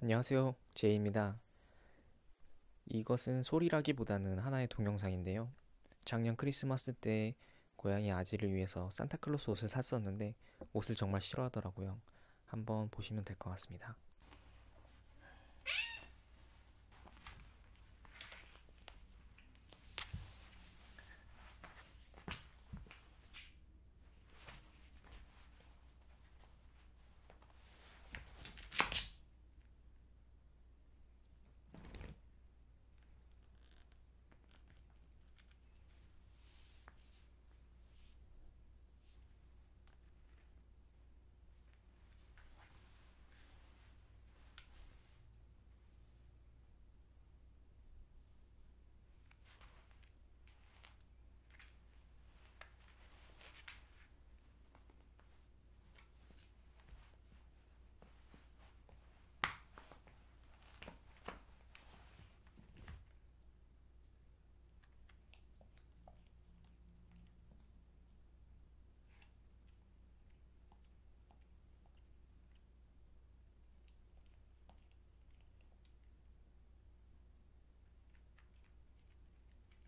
안녕하세요. 제이입니다. 이것은 소리라기보다는 하나의 동영상인데요. 작년 크리스마스 때 고양이 아지를 위해서 산타클로스 옷을 샀었는데 옷을 정말 싫어하더라고요. 한번 보시면 될 것 같습니다.